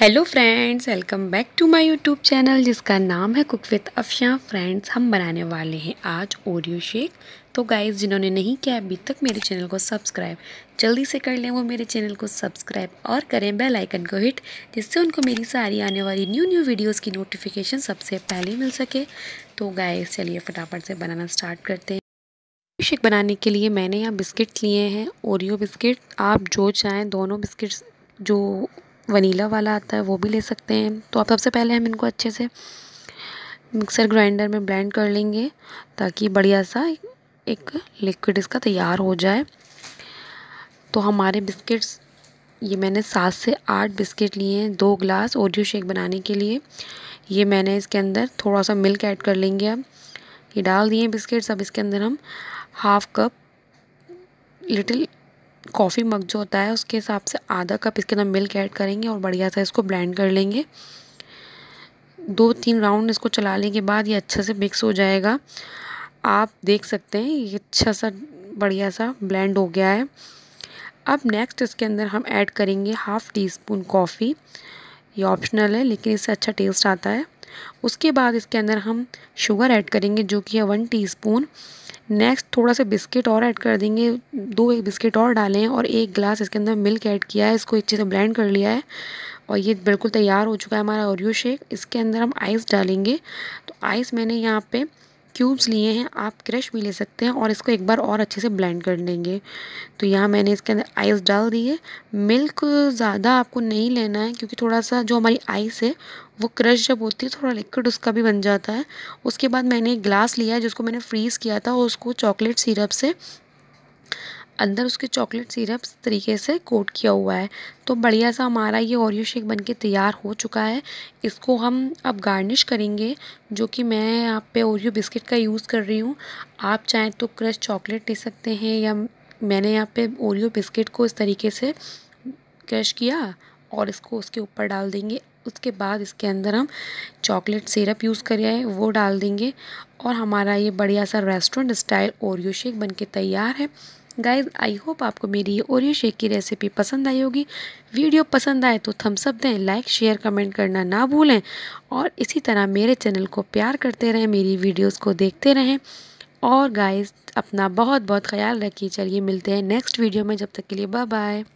hello friends welcome back to my YouTube channel जिसका नाम है कुक विद अफशा फ्रेंड्स हम बनाने वाले हैं आज ओरियो शेक तो गाइस जिन्होंने नहीं किया अभी तक मेरे चैनल को सब्सक्राइब जल्दी से कर लें वो मेरे चैनल को सब्सक्राइब और करें बेल आइकन को हिट जिससे उनको मेरी सारी आने वाली न्यू न्यू वीडियोज़ की नोटिफिकेशन सबसे पहले मिल सके तो गाइज चलिए फटाफट से बनाना स्टार्ट करते हैं शेक बनाने के लिए मैंने यहाँ बिस्किट लिए हैं ओरियो बिस्किट आप जो चाहें दोनों बिस्किट्स जो वनीला वाला आता है वो भी ले सकते हैं तो आप सबसे पहले हम इनको अच्छे से मिक्सर ग्राइंडर में ब्लेंड कर लेंगे ताकि बढ़िया सा एक लिक्विड इसका तैयार हो जाए तो हमारे बिस्किट्स ये मैंने सात से आठ बिस्किट लिए हैं दो ग्लास ओडियो शेक बनाने के लिए ये मैंने इसके अंदर थोड़ा सा मिल्क ऐड कर लेंगे अब ये डाल दिए बिस्किट्स अब इसके अंदर हम half cup little coffee mug जो होता है उसके हिसाब से आधा कप इसके अंदर मिल्क ऐड करेंगे और बढ़िया सा इसको ब्लेंड कर लेंगे दो तीन राउंड इसको चलाने के बाद ये अच्छे से मिक्स हो जाएगा आप देख सकते हैं ये अच्छा सा बढ़िया सा ब्लेंड हो गया है अब नेक्स्ट इसके अंदर हम ऐड करेंगे हाफ़ टी स्पून कॉफ़ी ये ऑप्शनल है लेकिन इससे अच्छा टेस्ट आता है उसके बाद इसके अंदर हम शुगर ऐड करेंगे जो कि है वन टीस्पून नेक्स्ट थोड़ा सा बिस्किट और ऐड कर देंगे दो एक बिस्किट और डालें और एक गिलास इसके अंदर मिल्क ऐड किया है इसको अच्छे से ब्लेंड कर लिया है और ये बिल्कुल तैयार हो चुका है हमारा ओरियो शेक इसके अंदर हम आइस डालेंगे तो आइस मैंने यहाँ पे क्यूब्स लिए हैं आप क्रश भी ले सकते हैं और इसको एक बार और अच्छे से ब्लेंड कर लेंगे तो यहाँ मैंने इसके अंदर आइस डाल दिए मिल्क ज़्यादा आपको नहीं लेना है क्योंकि थोड़ा सा जो हमारी आइस है वो क्रश जब होती है थोड़ा लिक्विड उसका भी बन जाता है उसके बाद मैंने एक ग्लास लिया है जिसको मैंने फ्रीज़ किया था और उसको चॉकलेट सिरप से अंदर उसके चॉकलेट सिरप तरीके से कोट किया हुआ है तो बढ़िया सा हमारा ये ओरियो शेक बन के तैयार हो चुका है इसको हम अब गार्निश करेंगे जो कि मैं यहाँ पे ओरियो बिस्किट का यूज़ कर रही हूँ आप चाहें तो क्रश चॉकलेट ले सकते हैं या मैंने यहाँ पे ओरियो बिस्किट को इस तरीके से क्रश किया और इसको उसके ऊपर डाल देंगे उसके बाद इसके अंदर हम चॉकलेट सिरप यूज़ करें वो डाल देंगे और हमारा ये बढ़िया सा रेस्टोरेंट स्टाइल ओरियो शेक बन के तैयार है गाइज आई होप आपको मेरी ये ओरियो शेक की रेसिपी पसंद आई होगी वीडियो पसंद आए तो थम्स अप दें लाइक शेयर कमेंट करना ना भूलें और इसी तरह मेरे चैनल को प्यार करते रहें मेरी वीडियोस को देखते रहें और गाइज अपना बहुत बहुत ख्याल रखिए चलिए मिलते हैं नेक्स्ट वीडियो में जब तक के लिए बाय बाय